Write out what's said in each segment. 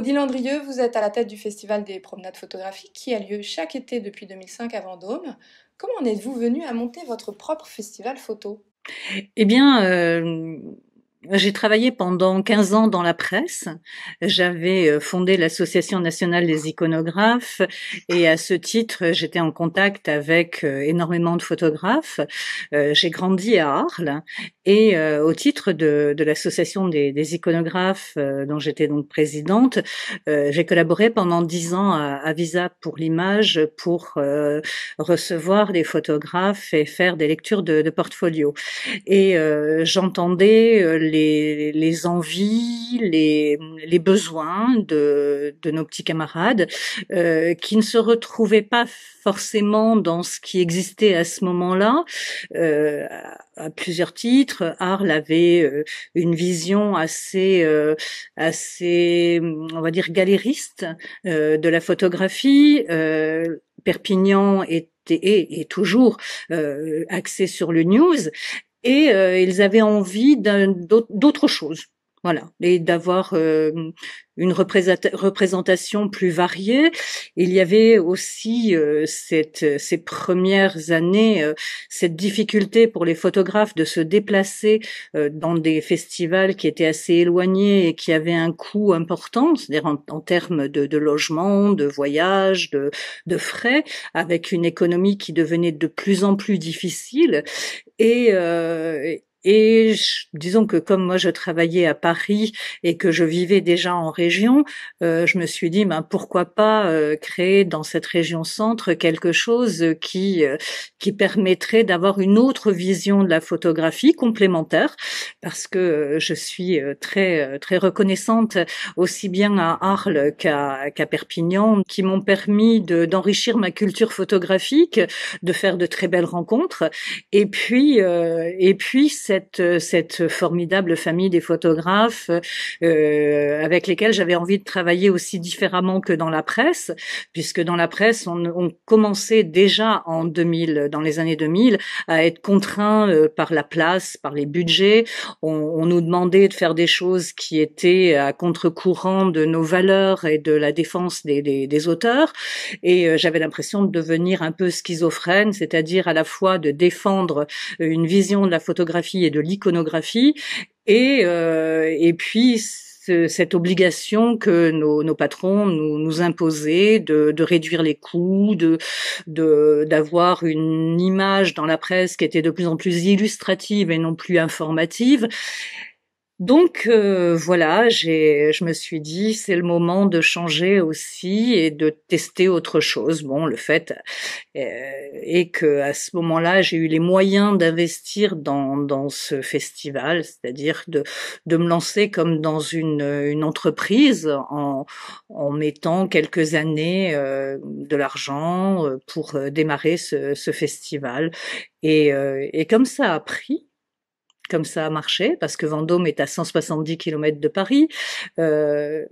Odile Andrieux, vous êtes à la tête du Festival des promenades photographiques qui a lieu chaque été depuis 2005 à Vendôme. Comment êtes-vous venue à monter votre propre festival photo Eh bien, euh, j'ai travaillé pendant 15 ans dans la presse. J'avais euh, fondé l'Association nationale des iconographes et à ce titre, j'étais en contact avec euh, énormément de photographes. Euh, j'ai grandi à Arles et au titre de, l'Association des, iconographes dont j'étais donc présidente, j'ai collaboré pendant 10 ans à, Visa pour l'image pour recevoir des photographes et faire des lectures de, de portfolio. Et j'entendais les, envies, les, besoins de, nos petits camarades, euh, qui ne se retrouvaient pas forcément dans ce qui existait à ce moment-là. Euh, à plusieurs titres, Arles avait euh, une vision assez, assez, on va dire galériste de la photographie. Perpignan était et, et toujours axé sur le news et euh, ils avaient envie d'autres choses. Voilà, et d'avoir euh, une représentation plus variée. Il y avait aussi euh, ces premières années cette difficulté pour les photographes de se déplacer dans des festivals qui étaient assez éloignés et qui avaient un coût important, c'est-à-dire en, termes de, de, logement, de voyage, de frais, avec une économie qui devenait de plus en plus difficile et, euh, et je, disons que comme moi je travaillais à Paris et que je vivais déjà en région, euh, je me suis dit ben, pourquoi pas euh, créer dans cette région centre quelque chose qui euh, qui permettrait d'avoir une autre vision de la photographie complémentaire parce que je suis très très reconnaissante aussi bien à Arles qu'à Perpignan qui m'ont permis d'enrichir ma culture photographique, de faire de très belles rencontres et puis et puis cette euh, cette formidable famille des photographes euh, avec lesquels j'avais envie de travailler aussi différemment que dans la presse, puisque dans la presse on, on commençait déjà en 2000, dans les années 2000, à être contraint euh, par la place, par les budgets. On, on, nous demandait de faire des choses qui étaient à contre-courant de nos valeurs et de la défense des, des, des auteurs. Et euh, j'avais l'impression de devenir un peu schizophrène, c'est-à-dire à la fois de défendre une vision de la photographie et de l'iconographie, et, euh, puis cette obligation que nos, patrons nous, nous imposaient de, de, réduire les coûts, de d'avoir une image dans la presse qui était de plus en plus illustrative et non plus informative. Donc euh, voilà, j'ai, je me suis dit c'est le moment de changer aussi et de tester autre chose. Bon, le fait euh, est que à ce moment-là, j'ai eu les moyens d'investir dans, dans ce festival, c'est-à-dire de, de me lancer comme dans une, une entreprise en, en mettant quelques années euh, de l'argent euh, pour démarrer ce, ce festival. Et, et comme ça a pris, comme ça a marché, parce que Vendôme est à 170 km de Paris. Euh,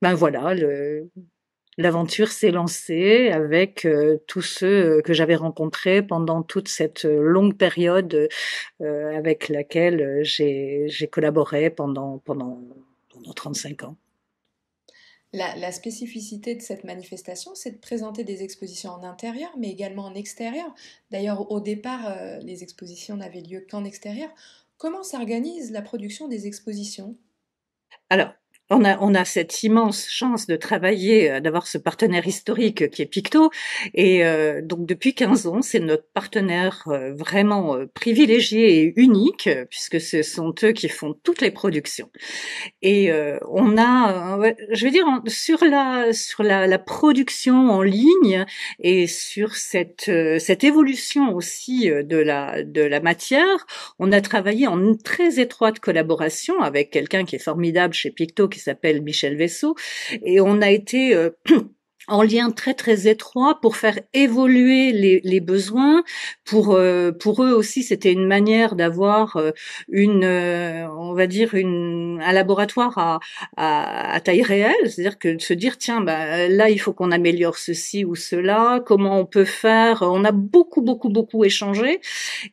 ben voilà, l'aventure s'est lancée avec euh, tous ceux euh, que j'avais rencontrés pendant toute cette longue période avec laquelle j'ai, collaboré pendant, pendant, pendant 35 ans. La, spécificité de cette manifestation, c'est de présenter des expositions en intérieur, mais également en extérieur. D'ailleurs, au départ, euh, les expositions n'avaient lieu qu'en extérieur. Comment s'organise la production des expositions Alors, on a, cette immense chance de travailler, euh, d'avoir ce partenaire historique qui est Picto. Et euh, donc depuis 15 ans, c'est notre partenaire euh, vraiment privilégié et unique, puisque ce sont eux qui font toutes les productions. Et on a, je veux dire, sur la sur la production en ligne et sur cette cette évolution aussi de la de la matière, on a travaillé en très étroite collaboration avec quelqu'un qui est formidable chez Picto, qui s'appelle Michel Vaisseau, et on a été euh, en lien très très étroit pour faire évoluer les, besoins. Pour euh, pour eux aussi, c'était une manière d'avoir euh, une, euh, on va dire une un laboratoire à, taille réelle, c'est-à-dire que de se dire tiens bah là il faut qu'on améliore ceci ou cela, comment on peut faire. On a beaucoup beaucoup beaucoup échangé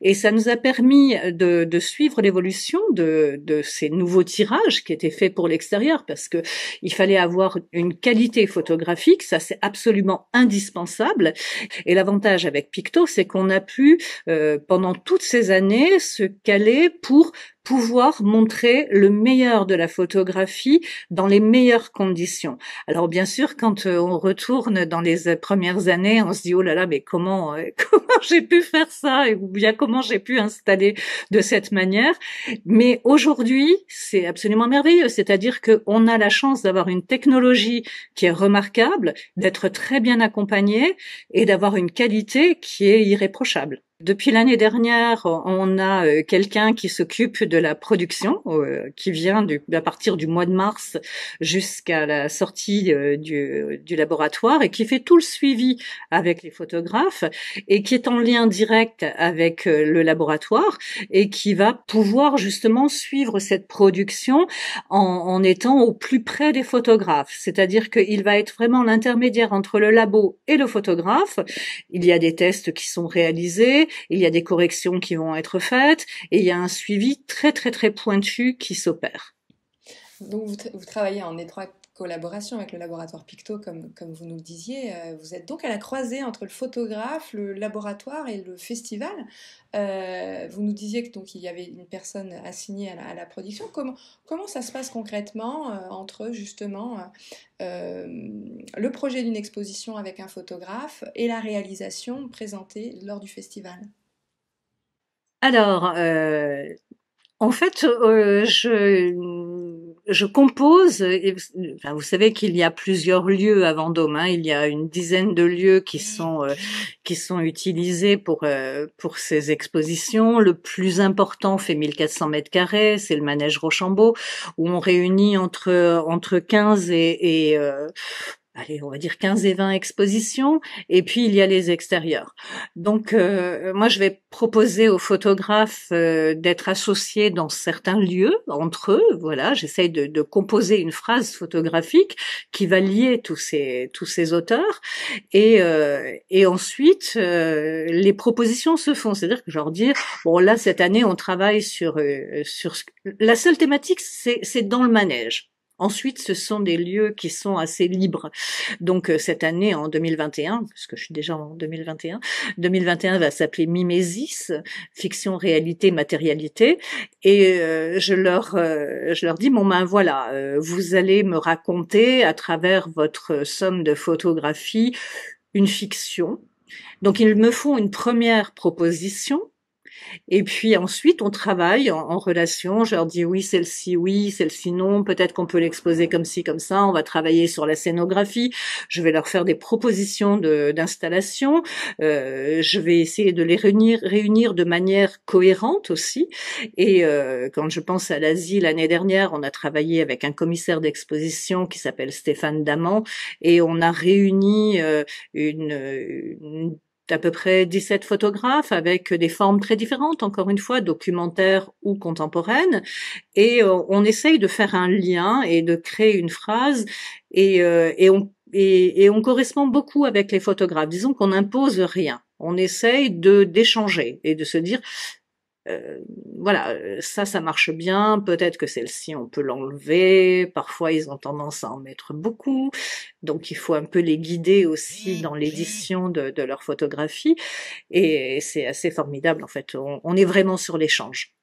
et ça nous a permis de, de suivre l'évolution de, de ces nouveaux tirages qui étaient faits pour l'extérieur parce que il fallait avoir une qualité photographique, ça c'est absolument indispensable. Et l'avantage avec Picto, c'est qu'on a pu, euh, pendant toutes ces années, se caler pour pouvoir montrer le meilleur de la photographie dans les meilleures conditions. Alors bien sûr, quand euh, on retourne dans les euh, premières années, on se dit oh là là, mais comment euh, comment j'ai pu faire ça ou bien comment j'ai pu installer de cette manière. Mais aujourd'hui, c'est absolument merveilleux. C'est-à-dire qu'on a la chance d'avoir une technologie qui est remarquable, d'être très bien accompagné et d'avoir une qualité qui est irréprochable. Depuis l'année dernière, on a euh, quelqu'un qui s'occupe de la production, euh, qui vient à partir du mois de mars jusqu'à la sortie euh, du, laboratoire et qui fait tout le suivi avec les photographes et qui est en lien direct avec le laboratoire et qui va pouvoir justement suivre cette production en étant au plus près des photographes. C'est-à-dire qu'il va être vraiment l'intermédiaire entre le labo et le photographe. Il y a des tests qui sont réalisés il y a des corrections qui vont être faites et il y a un suivi très très très pointu qui s'opère. Donc vous, travaillez en étroite collaboration avec le laboratoire Picto, comme, comme vous nous le disiez. Euh, vous êtes donc à la croisée entre le photographe, le laboratoire et le festival. Euh, vous nous disiez que donc il y avait une personne assignée à la, production. Comment, comment ça se passe concrètement euh, entre justement le projet d'une exposition avec un photographe et la réalisation présentée lors du festival Alors, en fait, je je compose. vous savez qu'il y a plusieurs lieux à Vendôme. Hein. il y a une dizaine de lieux qui sont euh, qui sont utilisés pour euh, pour ces expositions. Le plus important fait 1400 mètres carrés. C'est le manège Rochambeau où on réunit entre entre 15 et, euh, allez, on va dire 15 et 20 expositions, et puis il y a les extérieurs. Donc euh, moi, je vais proposer aux photographes euh, d'être associés dans certains lieux entre eux. Voilà, j'essaye de, composer une phrase photographique qui va lier tous ces tous ces auteurs, et euh, ensuite les propositions se font. C'est-à-dire que je leur dis bon là cette année on travaille sur sur la seule thématique c'est dans le manège. Ensuite, ce sont des lieux qui sont assez libres. Donc euh, cette année, en 2021, parce que je suis déjà en 2021, 2021 va s'appeler Mimesis, fiction, réalité, matérialité. Et euh, je leur, euh, je leur dis, bon ben voilà, vous allez me raconter à travers votre somme de photographies une fiction. Donc ils me font une première proposition et puis ensuite, on travaille en, relation. Je leur dis oui, celle-ci, oui, celle-ci, non. Peut-être qu'on peut, l'exposer comme ci, comme ça. On va travailler sur la scénographie. Je vais leur faire des propositions d'installation. Euh, je vais essayer de les réunir, réunir de manière cohérente aussi. Et euh, quand je pense à l'Asie, l'année dernière, on a travaillé avec un commissaire d'exposition qui s'appelle Stéphane Daman et on a réuni euh, une à peu près 17 photographes avec des formes très différentes, encore une fois, documentaires ou contemporaines. Et euh, on essaye de faire un lien et de créer une phrase. Et, euh, on on correspond beaucoup avec les photographes. Disons qu'on n'impose rien. On essaye de d'échanger et de se dire euh, voilà, euh, ça, ça marche bien. Peut-être que celle-ci, on peut l'enlever. Parfois, ils ont tendance à en mettre beaucoup. Donc, il faut un peu les guider aussi dans l'édition de, de leurs photographies. Et c'est assez formidable, en fait. On, on est vraiment sur l'échange.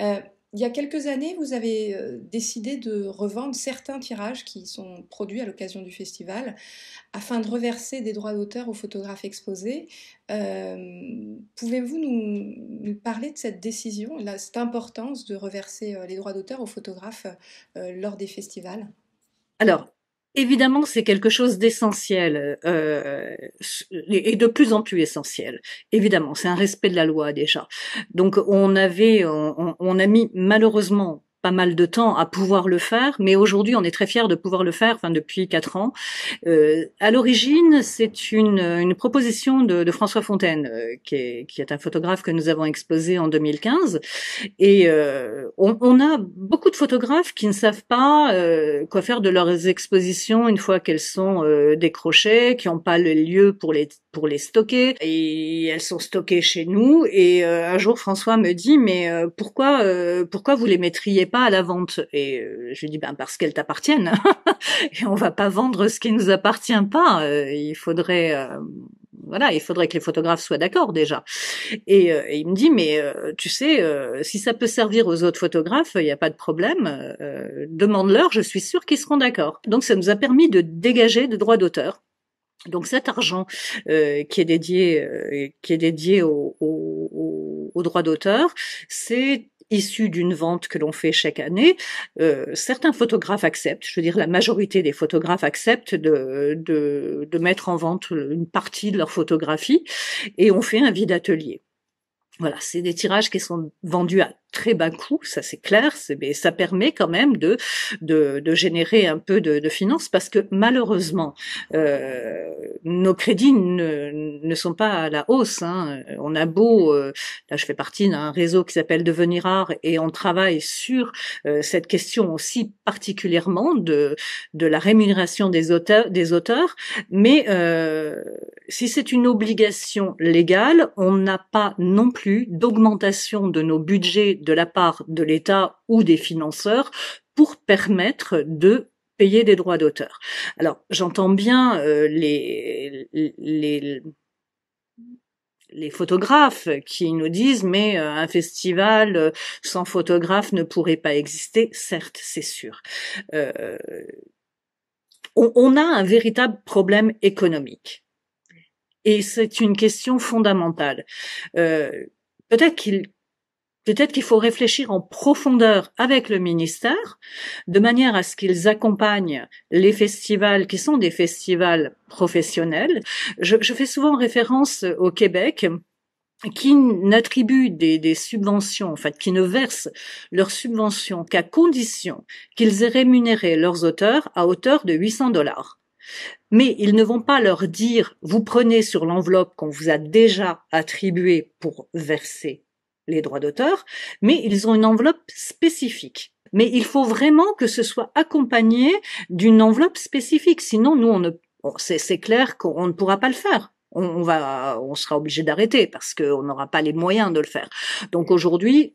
Euh, il y a quelques années, vous avez euh, décidé de revendre certains tirages qui sont produits à l'occasion du festival afin de reverser des droits d'auteur aux photographes exposés. Euh, pouvez-vous nous, parler de cette décision, de cette importance de reverser euh, les droits d'auteur aux photographes lors des festivals Alors, Évidemment, c'est quelque chose d'essentiel euh, et de plus en plus essentiel. Évidemment, c'est un respect de la loi déjà. Donc, on avait, on a mis malheureusement pas mal de temps à pouvoir le faire, mais aujourd'hui on est très fier de pouvoir le faire, enfin depuis quatre ans. Euh, à l'origine, c'est une, une, proposition de, de François Fontaine, euh, qui, est, qui, est, un photographe que nous avons exposé en 2015, et euh, on, on, a beaucoup de photographes qui ne savent pas euh, quoi faire de leurs expositions une fois qu'elles sont euh, décrochées, qui n'ont pas le lieu pour les pour les stocker et elles sont stockées chez nous. Et euh, un jour, François me dit mais euh, pourquoi euh, pourquoi vous les mettriez pas à la vente Et je lui dis ben parce qu'elles t'appartiennent et on va pas vendre ce qui nous appartient pas. il faudrait voilà, il faudrait que les photographes soient d'accord déjà. Et, il me dit, mais tu sais, si ça peut servir aux autres photographes, il n'y a pas de problème. Demande-leur, je suis sûr qu'ils seront d'accord. Donc ça nous a permis de dégager de droits d'auteur donc cet argent euh, qui est dédié, euh, qui est dédié au, droit d'auteur, c'est issu d'une vente que l'on fait chaque année. Euh, certains photographes acceptent, je veux dire la majorité des photographes acceptent de, de, de mettre en vente une partie de leur photographie et on fait un vide atelier. Voilà, c'est des tirages qui sont vendus à très bas coût, ça c'est clair, mais ça permet quand même de, de, générer un peu de, de finances parce que malheureusement, euh, nos crédits ne, ne sont pas à la hausse. Hein. On a beau, euh, là je fais partie d'un réseau qui s'appelle Devenir Art et on travaille sur euh, cette question aussi particulièrement de, de la rémunération des auteurs, des auteurs mais si c'est une obligation légale, on n'a pas non plus d'augmentation de nos budgets de la part de l'État ou des financeurs pour permettre de payer des droits d'auteur. Alors j'entends bien euh, les, les photographes qui nous disent mais euh, un festival euh, sans photographe ne pourrait pas exister. Certes, c'est sûr. on, a un véritable problème économique. Et c'est une question fondamentale. Peut-être qu'il Peut-être qu'il faut réfléchir en profondeur avec le ministère, de manière à ce qu'ils accompagnent les festivals qui sont des festivals professionnels. Je, fais souvent référence au Québec qui n'attribue des, subventions, en fait, qui ne versent leurs subventions qu'à condition qu'ils aient rémunéré leurs auteurs à hauteur de 800 dollars. Mais ils ne vont pas leur dire, vous prenez sur l'enveloppe qu'on vous a déjà attribuée pour verser les droits d'auteur, mais ils ont une enveloppe spécifique. Mais il faut vraiment que ce soit accompagné d'une enveloppe spécifique, sinon nous on ne c'est clair qu'on ne pourra pas le faire on, va, on sera obligé d'arrêter parce qu'on n'aura pas les moyens de le faire. Donc aujourd'hui,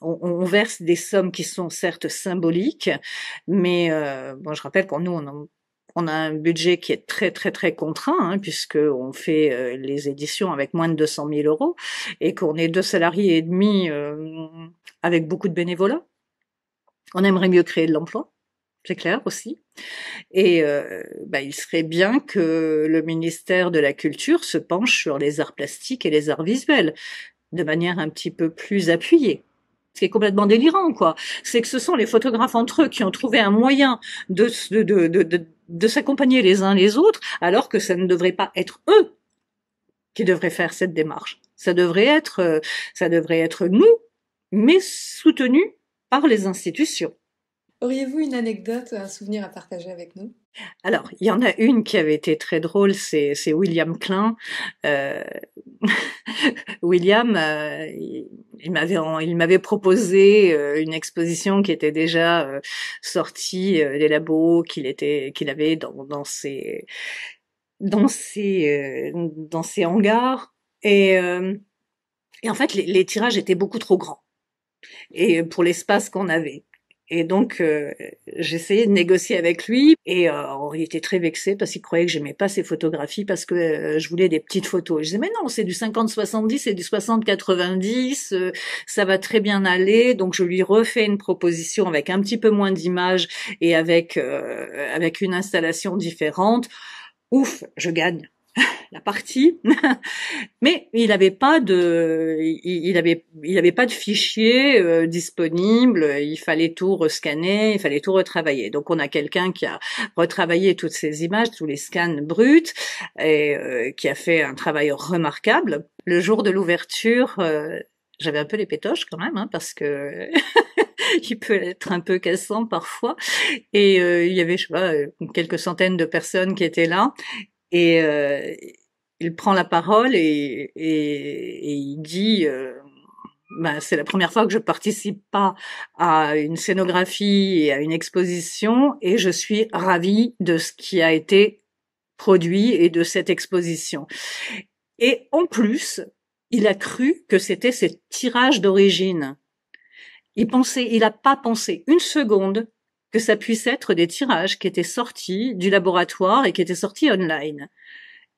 on, verse des sommes qui sont certes symboliques, mais euh, bon, je rappelle qu'on nous, on en on a un budget qui est très très très contraint hein, puisqu'on fait euh, les éditions avec moins de 200 000 euros et qu'on est deux salariés et demi euh, avec beaucoup de bénévolat. On aimerait mieux créer de l'emploi, c'est clair aussi. Et euh, bah, il serait bien que le ministère de la Culture se penche sur les arts plastiques et les arts visuels de manière un petit peu plus appuyée ce qui est complètement délirant, quoi. C'est que ce sont les photographes entre eux qui ont trouvé un moyen de, de, s'accompagner les uns les autres, alors que ça ne devrait pas être eux qui devraient faire cette démarche. Ça devrait être, euh, ça devrait être nous, mais soutenus par les institutions. Auriez-vous une anecdote, un souvenir à partager avec nous alors, il y en a une qui avait été très drôle, c'est William Klein. Euh, William, euh, il m'avait il m'avait proposé euh, une exposition qui était déjà sortie des labos qu'il était qu'il avait dans, dans ses dans ses dans ses hangars et et en fait les, les tirages étaient beaucoup trop grands et pour l'espace qu'on avait. Et donc, euh, j'essayais de négocier avec lui et euh, il était très vexé parce qu'il croyait que j'aimais pas ses photographies parce que euh, je voulais des petites photos. Et je disais, mais non, c'est du 50-70, et du 60-90, euh, ça va très bien aller. Donc, je lui refais une proposition avec un petit peu moins d'images et avec, euh, avec une installation différente. Ouf, je gagne. la partie, mais il n'avait pas de, il avait, il avait pas de fichier euh, disponible. Il fallait tout rescanner, il fallait tout retravailler. Donc on a quelqu'un qui a retravaillé toutes ces images, tous les scans bruts, et euh, qui a fait un travail remarquable. Le jour de l'ouverture, euh, j'avais un peu les pétoches quand même, hein, parce que il peut être un peu cassant parfois. Et il y avait, je sais pas, quelques centaines de personnes qui étaient là. Et euh, il prend la parole et, et, il dit, euh, bah, c'est la première fois que je participe pas à une scénographie et à une exposition et je suis ravie de ce qui a été produit et de cette exposition. Et en plus, il a cru que c'était ce tirages d'origine. Il pensait, il n'a pas pensé une seconde que ça puisse être des tirages qui étaient sortis du laboratoire et qui étaient sortis online.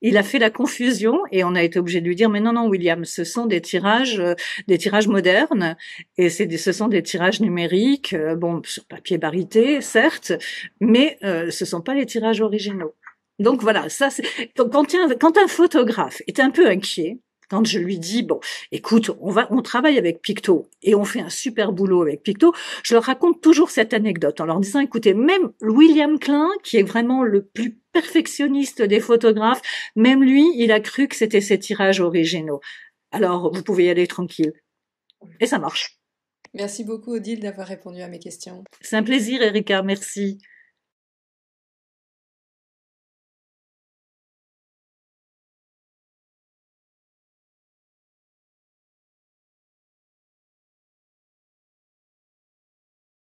Il a fait la confusion et on a été obligé de lui dire mais non non William ce sont des tirages euh, des tirages modernes et c'est ce sont des tirages numériques euh, bon sur papier barité certes mais euh, ce sont pas les tirages originaux. Donc voilà ça c'est... quand quand un photographe est un peu inquiet je lui dis bon, écoute, on va, on travaille avec Picto et on fait un super boulot avec Picto, je leur raconte toujours cette anecdote en leur disant écoutez, même William Klein, qui est vraiment le plus perfectionniste des photographes, même lui, il a cru que c'était ses tirages originaux. Alors, vous pouvez y aller tranquille. Et ça marche. Merci beaucoup Odile d'avoir répondu à mes questions. C'est un plaisir Erika, merci.